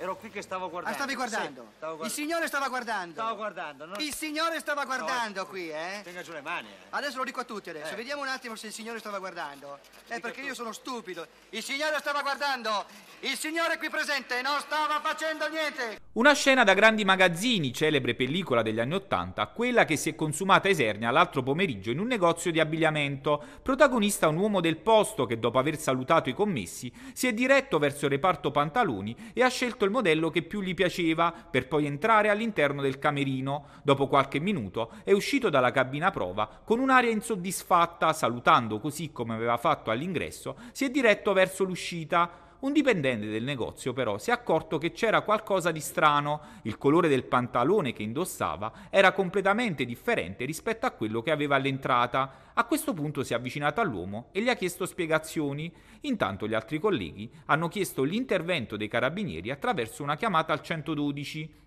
Ero qui che stavo guardando. Ah, stavi guardando? Sì, guardando. Il signore stava guardando. Stavo guardando, no? Il signore stava guardando no, qui, eh? Tenga giù le mani. Eh. Adesso lo dico a tutti adesso. Eh. Vediamo un attimo se il signore stava guardando. Eh, perché io sono stupido. Il signore stava guardando. Il signore qui presente non stava facendo niente! Una scena da grandi magazzini, celebre pellicola degli anni Ottanta, quella che si è consumata a Esernia l'altro pomeriggio in un negozio di abbigliamento. Protagonista un uomo del posto che, dopo aver salutato i commessi, si è diretto verso il reparto pantaloni e ha scelto il modello che più gli piaceva, per poi entrare all'interno del camerino. Dopo qualche minuto è uscito dalla cabina prova con un'aria insoddisfatta, salutando così come aveva fatto all'ingresso, si è diretto verso l'uscita un dipendente del negozio però si è accorto che c'era qualcosa di strano, il colore del pantalone che indossava era completamente differente rispetto a quello che aveva all'entrata. A questo punto si è avvicinato all'uomo e gli ha chiesto spiegazioni. Intanto gli altri colleghi hanno chiesto l'intervento dei carabinieri attraverso una chiamata al 112.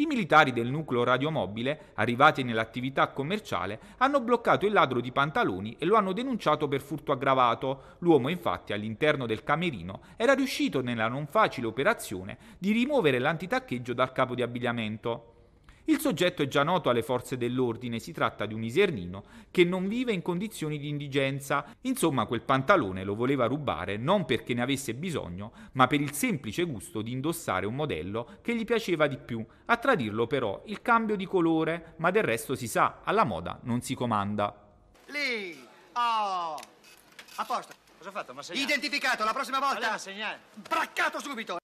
I militari del nucleo radiomobile, arrivati nell'attività commerciale, hanno bloccato il ladro di pantaloni e lo hanno denunciato per furto aggravato. L'uomo, infatti, all'interno del camerino era riuscito nella non facile operazione di rimuovere l'antitaccheggio dal capo di abbigliamento. Il soggetto è già noto alle forze dell'ordine, si tratta di un isernino che non vive in condizioni di indigenza. Insomma, quel pantalone lo voleva rubare non perché ne avesse bisogno, ma per il semplice gusto di indossare un modello che gli piaceva di più. A tradirlo però il cambio di colore, ma del resto si sa, alla moda non si comanda. Lì! Oh! A posto! Cosa ha fatto? M'ha Identificato, la prossima volta! Allora, segnale! Braccato subito!